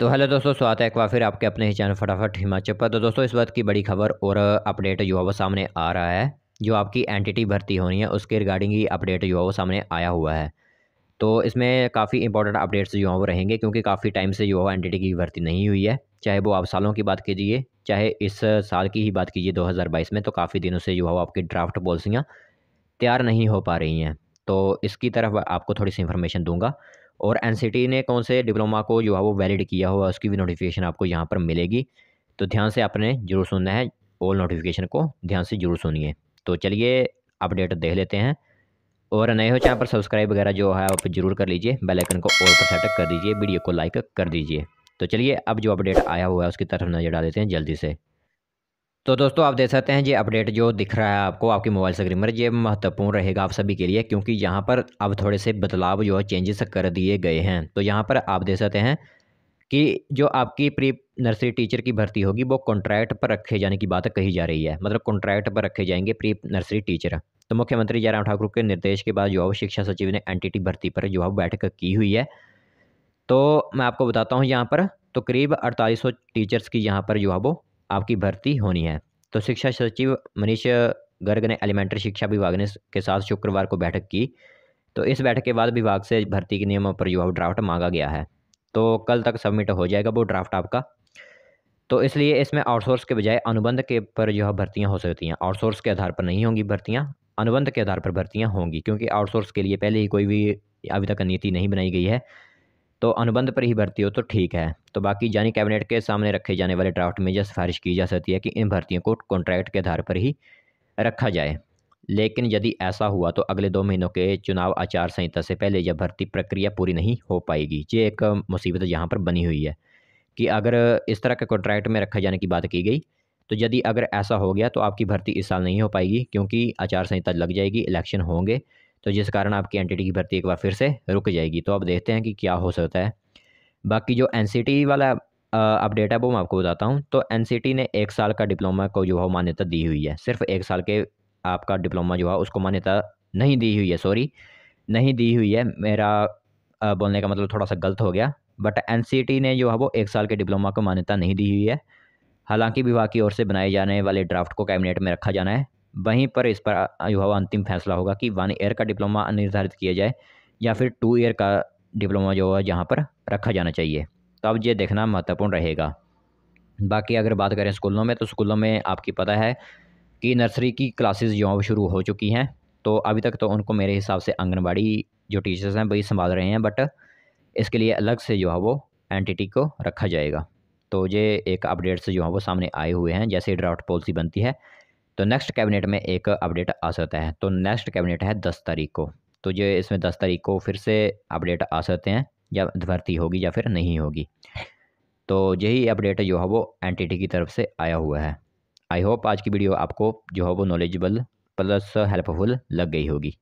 तो हेलो दोस्तों स्वागत है एक बार फिर आपके अपने ही चैनल फटाफट हिमाचल पर तो दोस्तों इस वक्त की बड़ी खबर और अपडेट जो है वो सामने आ रहा है जो आपकी एंटिटी भर्ती होनी है उसके रिगार्डिंग ही अपडेट जो है वो सामने आया हुआ है तो इसमें काफ़ी इंपॉर्टेंट अपडेट्स जो है वो रहेंगे क्योंकि काफ़ी टाइम से जो है एन की भर्ती नहीं हुई है चाहे वो आप सालों की बात कीजिए चाहे इस साल की ही बात कीजिए दो में तो काफ़ी दिनों से जो है आपकी ड्राफ्ट पॉलिसियाँ तैयार नहीं हो पा रही हैं तो इसकी तरफ आपको थोड़ी सी इन्फॉर्मेशन दूंगा और एन ने कौन से डिप्लोमा को जो है वो वैलिड किया हुआ उसकी भी नोटिफिकेशन आपको यहाँ पर मिलेगी तो ध्यान से आपने जरूर सुनना है ऑल नोटिफिकेशन को ध्यान से जरूर सुनिए तो चलिए अपडेट देख लेते हैं और नए हो चैनल तो पर सब्सक्राइब वगैरह जो है आप जरूर कर लीजिए बेल आइकन को ऑल पर सेट कर दीजिए वीडियो को लाइक कर दीजिए तो चलिए अब जो अपडेट आया हुआ है उसकी तरफ नज़र डाल देते हैं जल्दी से तो दोस्तों आप देख सकते हैं ये अपडेट जो दिख रहा है आपको आपके मोबाइल स्क्रीन पर ये महत्वपूर्ण रहेगा आप सभी के लिए क्योंकि यहाँ पर अब थोड़े से बदलाव जो है चेंजेस कर दिए गए हैं तो यहाँ पर आप देख सकते हैं कि जो आपकी प्री नर्सरी टीचर की भर्ती होगी वो कॉन्ट्रैक्ट पर रखे जाने की बात कही जा रही है मतलब कॉन्ट्रैक्ट पर रखे जाएंगे प्री नर्सरी टीचर तो मुख्यमंत्री जयराम ठाकुर के निर्देश के बाद जो है शिक्षा सचिव ने एनटीटी भर्ती पर जो है बैठक की हुई है तो मैं आपको बताता हूँ यहाँ पर तो करीब अड़तालीस टीचर्स की यहाँ पर जो है वो आपकी भर्ती होनी है तो शिक्षा सचिव मनीष गर्ग ने एलिमेंट्री शिक्षा विभाग ने के साथ शुक्रवार को बैठक की तो इस बैठक के बाद विभाग से भर्ती के नियमों पर जो ड्राफ्ट मांगा गया है तो कल तक सबमिट हो जाएगा वो ड्राफ्ट आपका तो इसलिए इसमें आउटसोर्स के बजाय अनुबंध के पर जो है भर्तियाँ हो सकती हैं आउटसोर्स के आधार पर नहीं होंगी भर्तियाँ अनुबंध के आधार पर भर्तियाँ होंगी क्योंकि आउटसोर्स के लिए पहले ही कोई भी अभी तक नीति नहीं बनाई गई है तो अनुबंध पर ही भर्ती हो तो ठीक है तो बाकी जानी कैबिनेट के सामने रखे जाने वाले ड्राफ्ट में यह सिफारिश की जा सकती है कि इन भर्तियों को कॉन्ट्रैक्ट के आधार पर ही रखा जाए लेकिन यदि ऐसा हुआ तो अगले दो महीनों के चुनाव आचार संहिता से पहले यह भर्ती प्रक्रिया पूरी नहीं हो पाएगी ये एक मुसीबत यहाँ पर बनी हुई है कि अगर इस तरह के कॉन्ट्रैक्ट में रखे जाने की बात की गई तो यदि अगर ऐसा हो गया तो आपकी भर्ती इस साल नहीं हो पाएगी क्योंकि आचार संहिता लग जाएगी इलेक्शन होंगे तो जिस कारण आपकी एनटीटी की भर्ती एक बार फिर से रुक जाएगी तो आप देखते हैं कि क्या हो सकता है बाकी जो एन वाला अपडेट है वो मैं आपको बताता हूँ तो एन ने एक साल का डिप्लोमा को जो है मान्यता दी हुई है सिर्फ एक साल के आपका डिप्लोमा जो है उसको मान्यता नहीं दी हुई है सॉरी नहीं दी हुई है मेरा बोलने का मतलब थोड़ा सा गलत हो गया बट एन ने जो है वो एक साल के डिप्लोमा को मान्यता नहीं दी हुई है हालांकि विभाग की ओर से बनाए जाने वाले ड्राफ्ट को कैबिनेट में रखा जाना है वहीं पर इस पर जो है अंतिम फैसला होगा कि वन ईयर का डिप्लोमा निर्धारित किया जाए या फिर टू ईयर का डिप्लोमा जो है यहाँ पर रखा जाना चाहिए तो अब ये देखना महत्वपूर्ण रहेगा बाकी अगर बात करें स्कूलों में तो स्कूलों में आपकी पता है कि नर्सरी की क्लासेस जो शुरू हो चुकी हैं तो अभी तक तो उनको मेरे हिसाब से आंगनबाड़ी जो टीचर्स हैं वही संभाल रहे हैं बट इसके लिए अलग से जो है वो एंटिटी को रखा जाएगा तो ये एक अपडेट्स जो है वो सामने आए हुए हैं जैसे ड्राफ्ट पॉलिसी बनती है तो नेक्स्ट कैबिनेट में एक अपडेट आ सकता है तो नेक्स्ट कैबिनेट है दस तारीख को तो ये इसमें दस तारीख को फिर से अपडेट आ सकते हैं या भर्ती होगी या फिर नहीं होगी तो यही अपडेट जो है वो एन की तरफ से आया हुआ है आई होप आज की वीडियो आपको जो है वो नॉलेजबल प्लस हेल्पफुल लग गई होगी